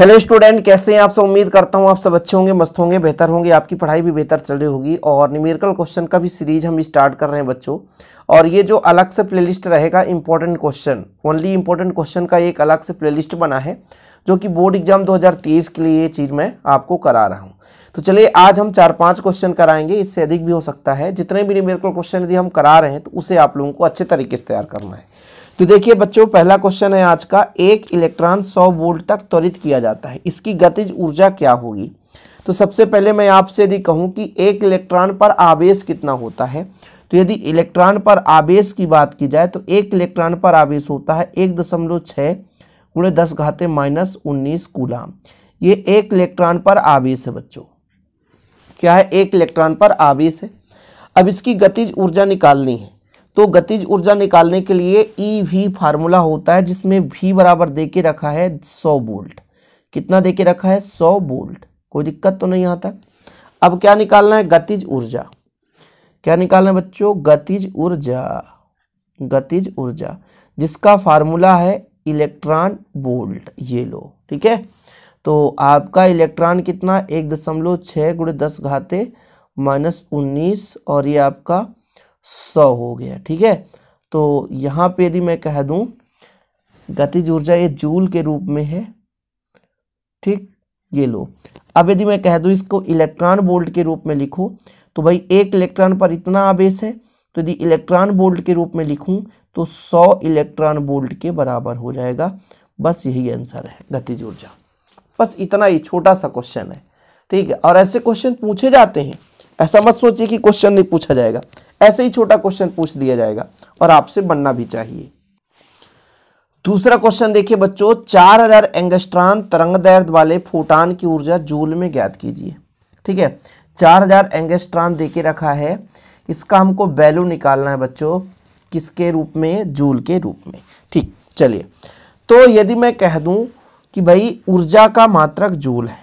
hello student कैसे हैं आप सब उम्मीद करता हूं आप सब अच्छे होंगे मस्त होंगे बेहतर होंगे आपकी पढ़ाई भी बेहतर चल रही होगी और न्यूमेरिकल क्वेश्चन का भी सीरीज हम स्टार्ट कर रहे हैं बच्चों और ये जो अलग से प्लेलिस्ट रहेगा important question only important question का एक अलग से प्ले बना है जो कि बोर्ड एग्जाम दो के लिए ये चीज़ मैं आपको करा रहा हूँ तो चलिए आज हम चार पाँच क्वेश्चन कराएंगे इससे अधिक भी हो सकता है जितने भी न्यूमेरिकल क्वेश्चन यदि हम करा रहे हैं तो उसे आप लोगों को अच्छे तरीके से तैयार करना है तो देखिए बच्चों पहला क्वेश्चन है आज का एक इलेक्ट्रॉन 100 वोल्ट तक त्वरित किया जाता है इसकी गतिज ऊर्जा क्या होगी तो सबसे पहले मैं आपसे यदि कहूँ कि एक इलेक्ट्रॉन पर आवेश कितना होता है तो यदि इलेक्ट्रॉन पर आवेश की बात की जाए तो एक इलेक्ट्रॉन पर आवेश होता है एक दशमलव छः गुणे दस घाते माइनस उन्नीस कूलाम ये एक इलेक्ट्रॉन पर आवेश है बच्चों क्या है एक इलेक्ट्रॉन पर आवेश है अब इसकी गतिज ऊर्जा निकालनी है तो गतिज ऊर्जा निकालने के लिए ई e वी फार्मूला होता है जिसमें वी बराबर दे के रखा है सौ बोल्ट कितना दे के रखा है सौ बोल्ट कोई दिक्कत तो नहीं आता अब क्या निकालना है गतिज ऊर्जा क्या निकालना है बच्चों गतिज ऊर्जा गतिज ऊर्जा जिसका फार्मूला है इलेक्ट्रॉन बोल्ट ये लो ठीक है तो आपका इलेक्ट्रॉन कितना एक दशमलव छः गुड़े दस घाते माइनस उन्नीस और ये आपका सौ हो गया ठीक है तो यहाँ पे यदि मैं कह दूँ गतिज ऊर्जा ये जूल के रूप में है ठीक ये लो अब यदि मैं कह दूँ इसको इलेक्ट्रॉन बोल्ट के रूप में लिखो तो भाई एक इलेक्ट्रॉन पर इतना आवेश है तो यदि इलेक्ट्रॉन बोल्ट के रूप में लिखूं तो सौ इलेक्ट्रॉन बोल्ट के बराबर हो जाएगा बस यही आंसर है गतिज ऊर्जा बस इतना ही छोटा सा क्वेश्चन है ठीक है और ऐसे क्वेश्चन पूछे जाते हैं ऐसा मत सोचिए कि क्वेश्चन नहीं पूछा जाएगा ऐसे ही छोटा क्वेश्चन पूछ दिया जाएगा और आपसे बनना भी चाहिए दूसरा क्वेश्चन देखिए बच्चों 4000 हजार एंगस्ट्रॉन तरंग दैर्ध वाले फोटान की ऊर्जा जूल में ज्ञात कीजिए ठीक है 4000 हजार एंगस्ट्रॉन दे के रखा है इसका हमको वैल्यू निकालना है बच्चों किसके रूप में जूल के रूप में ठीक चलिए तो यदि मैं कह दूं कि भाई ऊर्जा का मात्रक जूल है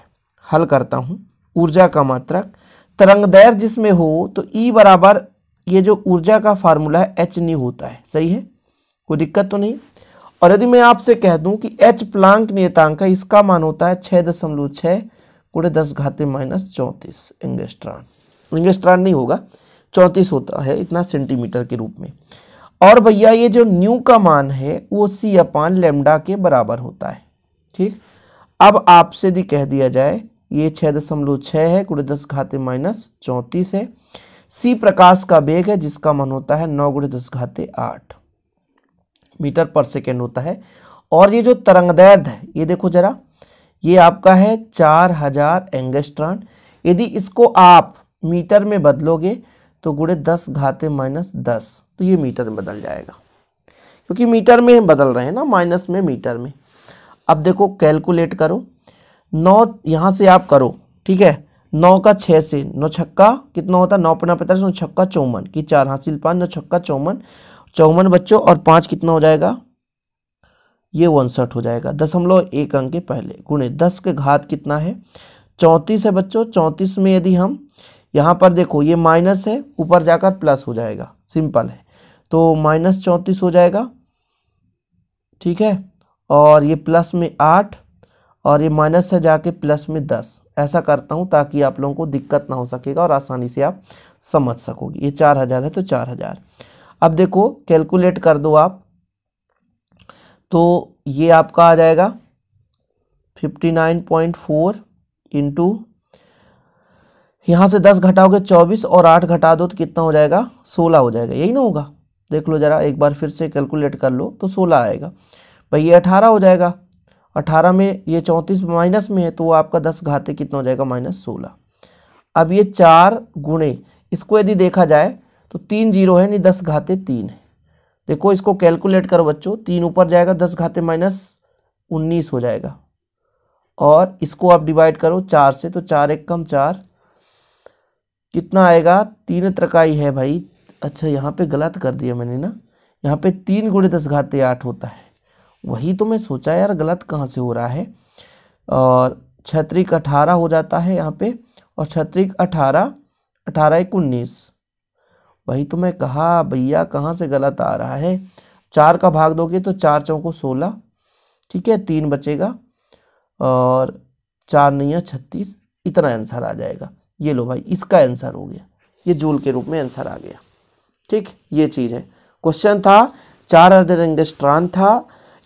हल करता हूं ऊर्जा का मात्रक तरंग दैर जिसमें हो तो ई e बराबर ये जो ऊर्जा का फार्मूला है एच न्यू होता है सही है कोई दिक्कत तो नहीं और यदि मैं आपसे कह दूं कि एच प्लांक नियतांक है इसका मान होता है छः दशमलव छः कूड़े दस घाते माइनस चौंतीस इंगेस्ट्रॉन इंगेस्ट्रॉन नहीं होगा चौंतीस होता है इतना सेंटीमीटर के रूप में और भैया ये जो न्यू का मान है वो सी अपान लेमडा के बराबर होता है ठीक अब आपसे यदि कह दिया जाए ये छः दशमलव छः है गुड़े दस घाते माइनस चौंतीस है सी प्रकाश का वेग है जिसका मन होता है नौ गुड़े दस घाते आठ मीटर पर सेकेंड होता है और ये जो तरंग दैर्ध है ये देखो जरा ये आपका है चार हजार एंगेस्ट्रॉन यदि इसको आप मीटर में बदलोगे तो गुड़े दस घाते माइनस दस तो ये मीटर में बदल जाएगा क्योंकि मीटर में बदल रहे हैं ना माइनस में मीटर में अब देखो कैलकुलेट करो नौ यहाँ से आप करो ठीक है नौ का छः से नौ छक्का कितना होता है नौ पन्ना पैंतालीस नौ छक्का चौवन की चार हासिल पाँच नौ छक्का चौवन चौवन बच्चों और पाँच कितना हो जाएगा ये उनसठ हो जाएगा दशमलव एक अंक के पहले गुणे दस के घात कितना है चौंतीस है बच्चों चौंतीस में यदि हम यहाँ पर देखो ये माइनस है ऊपर जाकर प्लस हो जाएगा सिंपल है तो माइनस चौंतीस हो जाएगा ठीक है और ये प्लस में आठ और ये माइनस से जाके प्लस में दस ऐसा करता हूँ ताकि आप लोगों को दिक्कत ना हो सकेगा और आसानी से आप समझ सकोगे ये चार हज़ार है तो चार हज़ार अब देखो कैलकुलेट कर दो आप तो ये आपका आ जाएगा fifty nine point four into यहाँ से दस घटाओगे चौबीस और आठ घटा दो तो कितना हो जाएगा सोलह हो जाएगा यही ना होगा देख लो ज़रा एक बार फिर से कैलकुलेट कर लो तो सोलह आएगा भाई ये अठारह हो जाएगा अठारह में ये चौंतीस माइनस में है तो वो आपका दस घाते कितना हो जाएगा माइनस सोलह अब ये चार गुणे इसको यदि देखा जाए तो तीन जीरो है नहीं दस घाते तीन है देखो इसको कैलकुलेट करो बच्चों तीन ऊपर जाएगा दस घाते माइनस उन्नीस हो जाएगा और इसको आप डिवाइड करो चार से तो चार एक कम चार कितना आएगा तीन त्रकाई है भाई अच्छा यहाँ पे गलत कर दिया मैंने ना यहाँ पे तीन गुणे दस घाते आठ होता है वही तो मैं सोचा यार गलत कहाँ से हो रहा है और छत्रिक अठारह हो जाता है यहाँ पे और छत्रिक अठारह अठारह एक उन्नीस वही तो मैं कहा भैया कहाँ से गलत आ रहा है चार का भाग दोगे तो चार चौको सोलह ठीक है तीन बचेगा और चार नहीं छत्तीस इतना आंसर आ जाएगा ये लो भाई इसका आंसर हो गया ये जूल के रूप में आंसर आ गया ठीक ये चीज़ है क्वेश्चन था चार अर्धरंगस्ट्रान था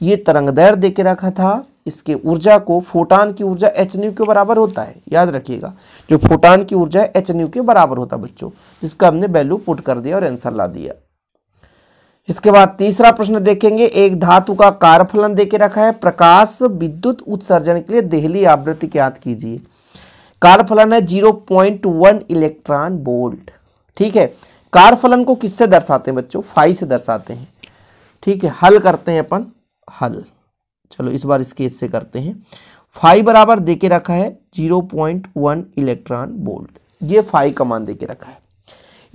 ये तरंगदैर दे के रखा था इसके ऊर्जा को फोटान की ऊर्जा एच न्यू के बराबर होता है याद रखिएगा जो फोटान की ऊर्जा है एच न्यू के बराबर होता है बच्चों जिसका हमने वैल्यू पुट कर दिया और आंसर ला दिया इसके बाद तीसरा प्रश्न देखेंगे एक धातु का कारफलन के रखा है प्रकाश विद्युत उत्सर्जन के लिए देहली आवृत्ति ज्ञात कीजिए कारफलन है zero point one electron volt ठीक है कारफलन को किससे दर्शाते हैं बच्चों फाइव से दर्शाते हैं ठीक है हल करते हैं अपन हल चलो इस बार इसके इससे करते हैं फाइव बराबर दे के रखा है zero point one electron volt ये फाइव का मान दे के रखा है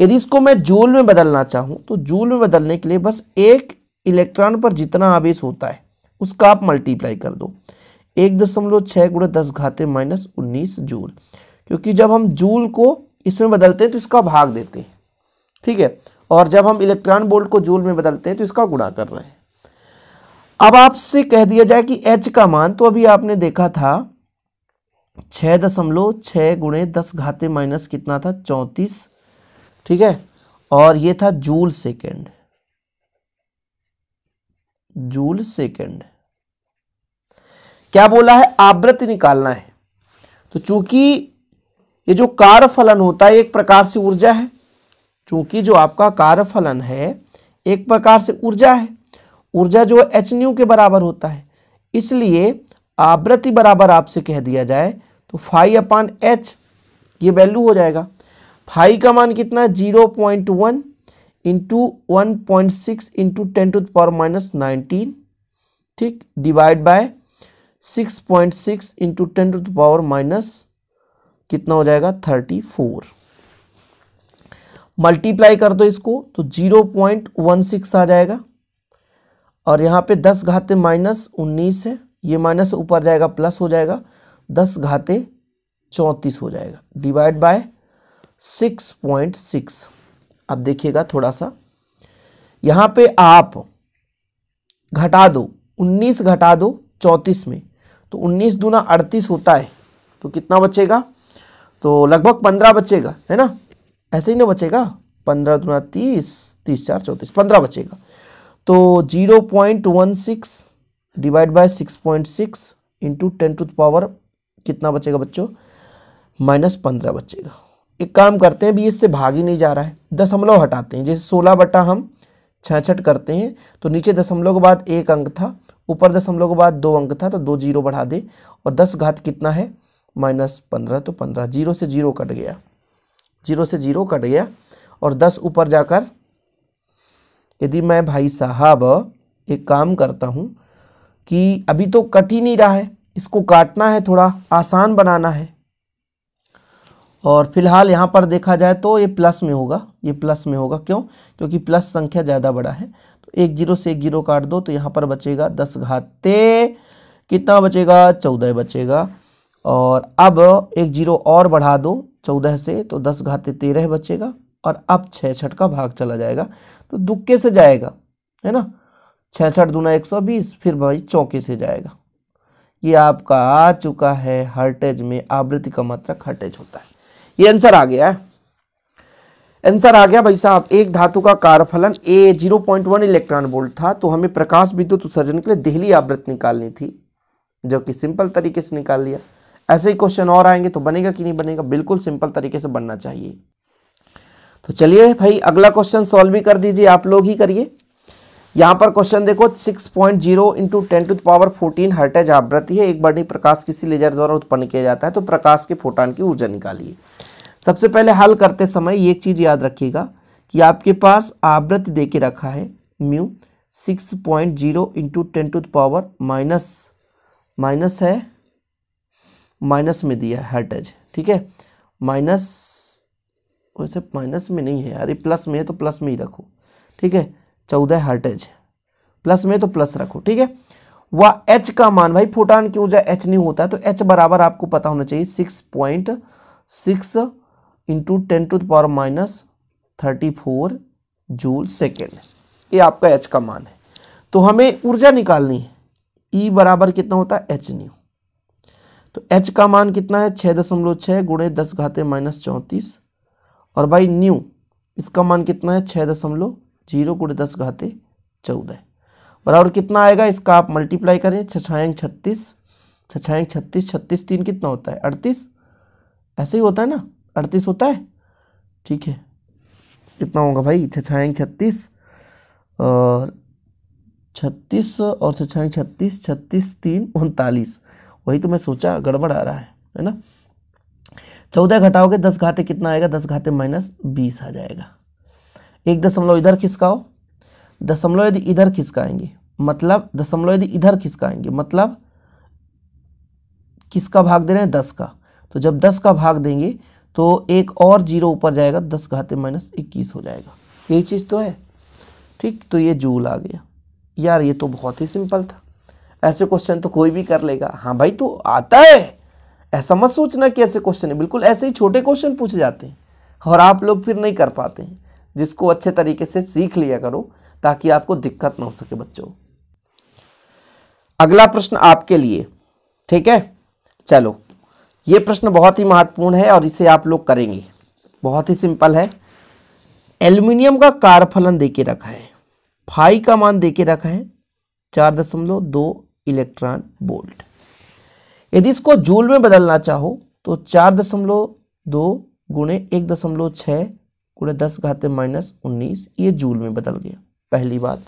यदि इसको मैं जूल में बदलना चाहूँ तो जूल में बदलने के लिए बस एक इलेक्ट्रॉन पर जितना आवेश होता है उसका आप मल्टीप्लाई कर दो एक दशमलव छः गुणा दस घाते माइनस उन्नीस जूल क्योंकि जब हम जूल को इसमें बदलते हैं तो इसका भाग देते हैं ठीक है और जब हम इलेक्ट्रॉन बोल्ट को जूल में बदलते हैं तो इसका गुणा कर रहे हैं अब आपसे कह दिया जाए कि एच का मान तो अभी आपने देखा था छह दशमलव छह गुणे दस घाते माइनस कितना था चौंतीस ठीक है और ये था जूल सेकेंड जूल सेकेंड क्या बोला है आवृत्ति निकालना है तो चूंकि ये जो कार फलन होता है एक प्रकार से ऊर्जा है चूंकि जो आपका कार फलन है एक प्रकार से ऊर्जा है ऊर्जा जो है एच न्यू के बराबर होता है इसलिए आवृत्ति बराबर आपसे कह दिया जाए तो फाइव अपान एच ये वैल्यू हो जाएगा फाइव का मान कितना zero point one into one point six into ten to power minus nineteen ठीक divide by six point six into ten to power minus कितना हो जाएगा थर्टी फोर मल्टीप्लाई कर दो इसको तो जीरो पॉइंट वन सिक्स आ जाएगा और यहाँ पे दस घाते माइनस उन्नीस है ये माइनस ऊपर जाएगा प्लस हो जाएगा दस घाते चौंतीस हो जाएगा divide by six point six अब देखिएगा थोड़ा सा यहाँ पे आप घटा दो उन्नीस घटा दो चौंतीस में तो उन्नीस दूना अड़तीस होता है तो कितना बचेगा तो लगभग पंद्रह बचेगा है ना ऐसे ही ना बचेगा पंद्रह दूना तीस तीस चार चौंतीस पंद्रह बचेगा तो zero point one six divide by six point six into ten to power कितना बचेगा बच्चों माइनस पंद्रह बचेगा एक काम करते हैं अभी इससे भाग ही नहीं जा रहा है दशमलव हटाते हैं जैसे सोलह बटा हम छठ करते हैं तो नीचे दशमलव के बाद एक अंक था ऊपर दशमलव के बाद दो अंक था तो दो जीरो बढ़ा दे और दस घात कितना है माइनस पंद्रह तो पंद्रह जीरो से जीरो कट गया जीरो से जीरो कट गया और दस ऊपर जाकर यदि मैं भाई साहब एक काम करता हूँ कि अभी तो कट ही नहीं रहा है इसको काटना है थोड़ा आसान बनाना है और फिलहाल यहाँ पर देखा जाए तो ये प्लस में होगा ये प्लस में होगा क्यों क्योंकि प्लस संख्या ज़्यादा बड़ा है तो एक जीरो से एक जीरो काट दो तो यहाँ पर बचेगा दस घाते कितना बचेगा चौदह बचेगा और अब एक जीरो और बढ़ा दो चौदह से तो दस घाते तेरह बचेगा और अब छः छठ का भाग चला जाएगा तो दुक्के से जाएगा है ना छठ दूना एक सौ बीस फिर भाई चौके से जाएगा ये आपका आ चुका है हर्टेज में आवृत्ति का मात्रक हर्टेज होता है ये आंसर आ गया है आंसर आ गया भाई साहब एक धातु का कारफलन ए 0.1 इलेक्ट्रॉन वोल्ट था तो हमें प्रकाश विद्युत उत्सर्जन के लिए दहली आवृत्ति निकालनी थी जो कि सिंपल तरीके से निकाल लिया ऐसे ही क्वेश्चन और आएंगे तो बनेगा कि नहीं बनेगा बिल्कुल सिंपल तरीके से बनना चाहिए तो चलिए भाई अगला क्वेश्चन सॉल्व भी कर दीजिए आप लोग ही करिए यहाँ पर क्वेश्चन देखो 6.0 point zero into ten to power fourteen hertz आवृत्ति है एक बड़ी प्रकाश किसी लेजर द्वारा उत्पन्न किया जाता है तो प्रकाश के फोटान की ऊर्जा निकालिए सबसे पहले हल करते समय एक चीज़ याद रखिएगा कि आपके पास आवृत्ति दे के रखा है mu six point zero into ten to power minus minus है माइनस में दिया हर्टेज ठीक है माइनस वैसे माइनस में नहीं है यार ये प्लस में है तो प्लस में ही रखो ठीक है चौदह हर्टेज प्लस में तो प्लस रखो ठीक है वह एच का मान भाई फोटान की ऊर्जा एच नहीं होता है तो एच बराबर आपको पता होना चाहिए six point six into ten to power minus thirty four joule second ये आपका एच का मान है तो हमें ऊर्जा निकालनी है ई e बराबर कितना होता है एच न्यू तो एच का मान कितना है छः दशमलव छः गुणे दस घाते माइनस चौंतीस और बाई न्यू इसका मान कितना है छः दशमलव जीरो गुड़े दस घाते चौदह बराबर कितना आएगा इसका आप मल्टीप्लाई करें छछाएँ छत्तीस छछाएँ छत्तीस छत्तीस तीन कितना होता है अड़तीस ऐसे ही होता है ना अड़तीस होता है ठीक है कितना होगा भाई छछाएँ छत्तीस और छत्तीस और छछाएँ छत्तीस छत्तीस तीन उनतालीस वही तो मैं सोचा गड़बड़ आ रहा है है ना चौदह घटाओगे दस घाते कितना आएगा दस घाते माइनस बीस आ जाएगा एक दशमलव इधर खिसकाओ दशमलव यदि इधर खिसकाएंगे मतलब दशमलव यदि इधर खिसकाएंगे मतलब किसका भाग दे रहे हैं दस का तो जब दस का भाग देंगे तो एक और जीरो ऊपर जाएगा दस घाते माइनस इक्कीस हो जाएगा यही चीज़ तो है ठीक तो ये जूल आ गया यार ये तो बहुत ही सिंपल था ऐसे क्वेश्चन तो कोई भी कर लेगा हाँ भाई तो आता है ऐसा मत सोचना कि ऐसे क्वेश्चन है बिल्कुल ऐसे ही छोटे क्वेश्चन पूछे जाते हैं और आप लोग फिर नहीं कर पाते हैं जिसको अच्छे तरीके से सीख लिया करो ताकि आपको दिक्कत ना हो सके बच्चों अगला प्रश्न आपके लिए ठीक है चलो ये प्रश्न बहुत ही महत्वपूर्ण है और इसे आप लोग करेंगे बहुत ही सिंपल है एल्यूमिनियम का कारफलन देके रखा है फाई का मान देके रखा है चार दशमलव दो इलेक्ट्रॉन बोल्ट यदि इसको जूल में बदलना चाहो तो चार दशमलव दो गुणे एक दशमलव छः गुणे दस घाते माइनस उन्नीस ये जूल में बदल गया पहली बात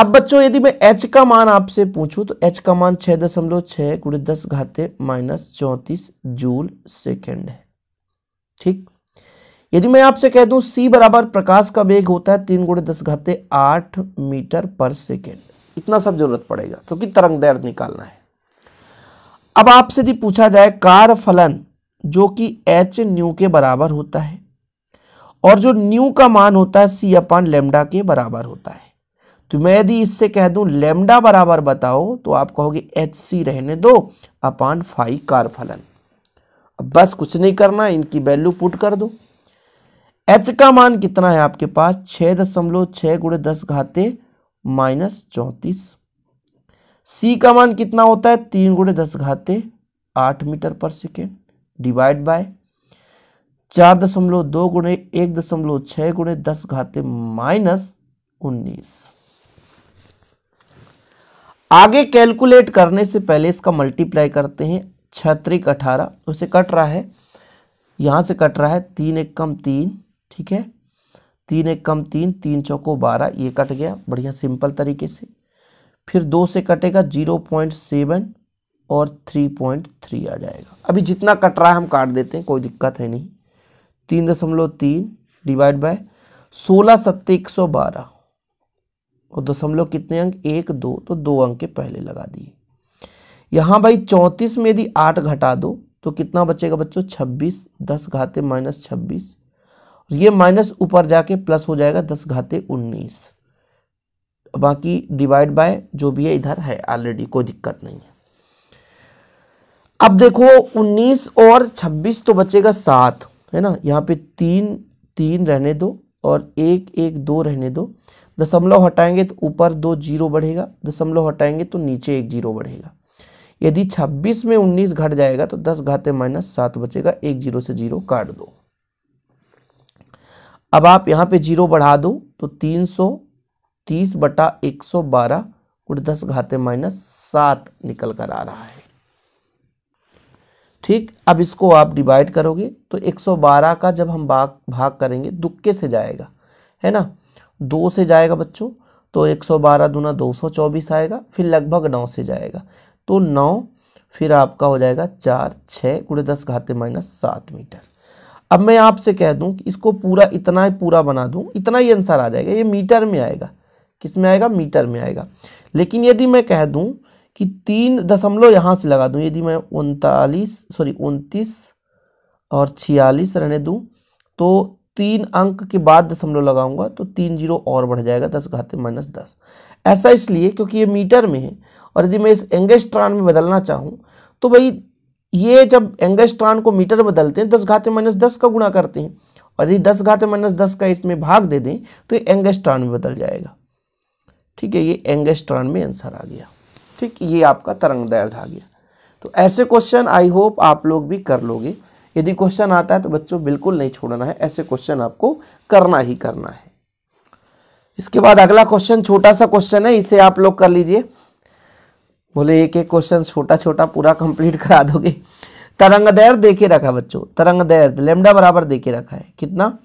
अब बच्चों यदि मैं एच का मान आपसे पूछूं तो एच का मान छः दशमलव छः गुणे दस घाते माइनस चौंतीस जूल सेकेंड है ठीक यदि मैं आपसे कह दूं सी बराबर प्रकाश का वेग होता है तीन गुणे दस घाते आठ मीटर पर सेकेंड इतना सब जरूरत पड़ेगा क्योंकि तरंग दैर निकालना है अब आपसे यदि पूछा जाए कार फलन जो कि एच न्यू के बराबर होता है और जो न्यू का मान होता है सी अपान लेमडा के बराबर होता है तो मैं यदि इससे कह दूं लेमडा बराबर बताओ तो आप कहोगे एच सी रहने दो अपान फाई कार फलन अब बस कुछ नहीं करना इनकी वैल्यू पुट कर दो एच का मान कितना है आपके पास छः दशमलव छः गुड़े दस घाते माइनस चौंतीस सी का मान कितना होता है तीन गुणे दस घाते आठ मीटर पर सेकेंड डिवाइड बाय चार दशमलव दो गुणे एक दशमलव छह गुणे दस घाते माइनस उन्नीस आगे कैलकुलेट करने से पहले इसका मल्टीप्लाई करते हैं छत्रिक अठारह उसे तो कट रहा है यहां से कट रहा है तीन एक कम तीन ठीक है तीन एक कम तीन तीन चौको बारह ये कट गया बढ़िया सिंपल तरीके से फिर दो से कटेगा जीरो पॉइंट सेवन और थ्री पॉइंट थ्री आ जाएगा अभी जितना कट रहा है हम काट देते हैं कोई दिक्कत है नहीं तीन दशमलव तीन डिवाइड बाय सोलह सत्ते एक सौ बारह और दशमलव कितने अंक एक दो तो दो अंक के पहले लगा दिए यहाँ भाई चौंतीस में यदि आठ घटा दो तो कितना बचेगा बच्चों छब्बीस दस घाते माइनस छब्बीस ये माइनस ऊपर जाके प्लस हो जाएगा दस घाते उन्नीस बाकी डिवाइड बाय जो भी है इधर है ऑलरेडी कोई दिक्कत नहीं है अब देखो 19 और 26 तो बचेगा सात है ना यहाँ पे तीन तीन रहने दो और एक एक दो रहने दो दशमलव हटाएंगे तो ऊपर दो जीरो बढ़ेगा दशमलव हटाएंगे तो नीचे एक जीरो बढ़ेगा यदि 26 में 19 घट जाएगा तो 10 घाते माइनस सात बचेगा एक जीरो से जीरो काट दो अब आप यहाँ पे जीरो बढ़ा दो तो 300 तीस बटा एक सौ बारह गुड़ दस घाते माइनस सात निकल कर आ रहा है ठीक अब इसको आप डिवाइड करोगे तो एक सौ बारह का जब हम भाग भाग करेंगे दुक्के से जाएगा है ना दो से जाएगा बच्चों तो एक सौ बारह दूना चौबीस आएगा फिर लगभग नौ से जाएगा तो नौ फिर आपका हो जाएगा चार छः गुड़े दस घाते माइनस सात मीटर अब मैं आपसे कह दूं कि इसको पूरा इतना ही पूरा बना दूं इतना ही आंसर आ जाएगा ये मीटर में आएगा किस में आएगा मीटर में आएगा लेकिन यदि मैं कह दूं कि तीन दशमलव यहाँ से लगा दूं यदि मैं उनतालीस सॉरी उनतीस और छियालीस रहने दूं तो तीन अंक के बाद दशमलव लगाऊंगा तो तीन जीरो और बढ़ जाएगा दस घाते माइनस दस ऐसा इसलिए क्योंकि ये मीटर में है और यदि मैं इस एंगेस्ट्रान में बदलना चाहूँ तो भाई ये जब एंगेस्ट्रान को मीटर बदलते हैं दस घाते माइनस दस का गुणा करते हैं और यदि दस घाते माइनस दस का इसमें भाग दे दें तो ये एंगेस्ट्रान में बदल जाएगा ठीक है ये एंगेस्ट्रॉन में आंसर आ गया ठीक ये आपका तरंग दैर्ध आ गया तो ऐसे क्वेश्चन आई होप आप लोग भी कर लोगे यदि क्वेश्चन आता है तो बच्चों बिल्कुल नहीं छोड़ना है ऐसे क्वेश्चन आपको करना ही करना है इसके बाद अगला क्वेश्चन छोटा सा क्वेश्चन है इसे आप लोग कर लीजिए बोले एक एक क्वेश्चन छोटा छोटा पूरा कंप्लीट करा दोगे तरंग दैर्ध देखे रखा बच्चों तरंग दैर्ध लेमडा बराबर देखे रखा है कितना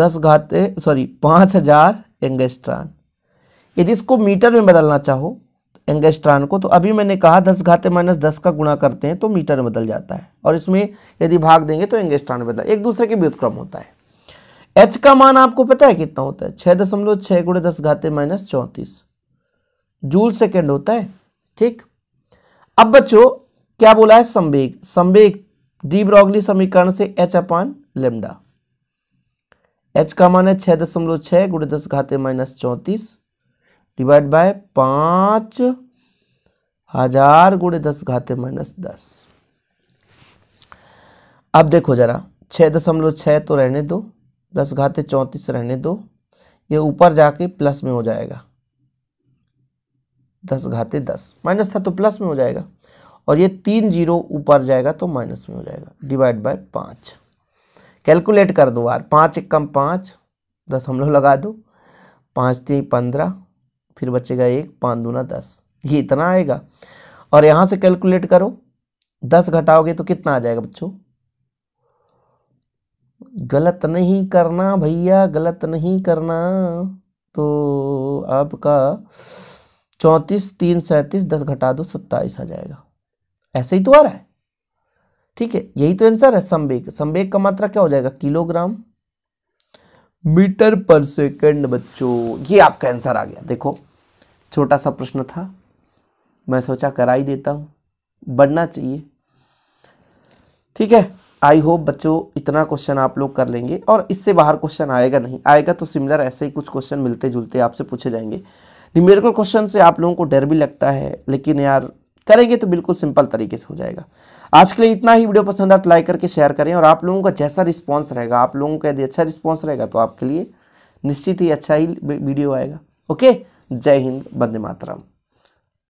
दस घाते सॉरी पांच हजार एंगेस्ट्रॉन यदि इसको मीटर में बदलना चाहो एंगेस्ट्रान को तो अभी मैंने कहा दस घाते माइनस दस का गुणा करते हैं तो मीटर में बदल जाता है और इसमें यदि भाग देंगे तो एंगेस्ट्रान में बदल एक दूसरे के व्युतक्रम होता है एच का मान आपको पता है कितना होता है छः दशमलव छः गुणे दस घाते माइनस चौंतीस जूल सेकेंड होता है ठीक अब बच्चों क्या बोला है संवेग संवेग डी ब्रॉगली समीकरण से एच अपान लेमडा एच का मान है छः दशमलव छः गुणे दस घाते माइनस चौंतीस डिवाइड बाय पांच हजार गुड़े दस घाते माइनस दस अब देखो जरा छह दशमलव छ तो रहने दो दस घाते चौंतीस रहने दो ये ऊपर जाके प्लस में हो जाएगा दस घाते दस माइनस था तो प्लस में हो जाएगा और ये तीन जीरो ऊपर जाएगा तो माइनस में हो जाएगा डिवाइड बाय पांच कैलकुलेट कर दो यार पांच एक कम पांच दशमलव लगा दो पांच तीन पंद्रह फिर बचेगा एक पाँच दूना दस ये इतना आएगा और यहाँ से कैलकुलेट करो दस घटाओगे तो कितना आ जाएगा बच्चों गलत नहीं करना भैया गलत नहीं करना तो आपका चौंतीस तीन सैंतीस दस घटा दो सत्ताईस आ जाएगा ऐसे ही तो आ रहा है ठीक है यही तो आंसर है संवेक संवेक का मात्रा क्या हो जाएगा किलोग्राम मीटर पर सेकेंड बच्चों ये आपका आंसर आ गया देखो छोटा सा प्रश्न था मैं सोचा करा ही देता हूँ बढ़ना चाहिए ठीक है आई होप बच्चों इतना क्वेश्चन आप लोग कर लेंगे और इससे बाहर क्वेश्चन आएगा नहीं आएगा तो सिमिलर ऐसे ही कुछ क्वेश्चन मिलते जुलते आपसे पूछे जाएंगे न्यूमेरिकल क्वेश्चन से आप लोगों को डर भी लगता है लेकिन यार करेंगे तो बिल्कुल सिंपल तरीके से हो जाएगा आज के लिए इतना ही वीडियो पसंद आता तो लाइक करके शेयर करें और आप लोगों का जैसा रिस्पॉन्स रहेगा आप लोगों का यदि अच्छा रिस्पॉन्स रहेगा तो आपके लिए निश्चित ही अच्छा ही वीडियो आएगा ओके जय हिंद बंदे मातरम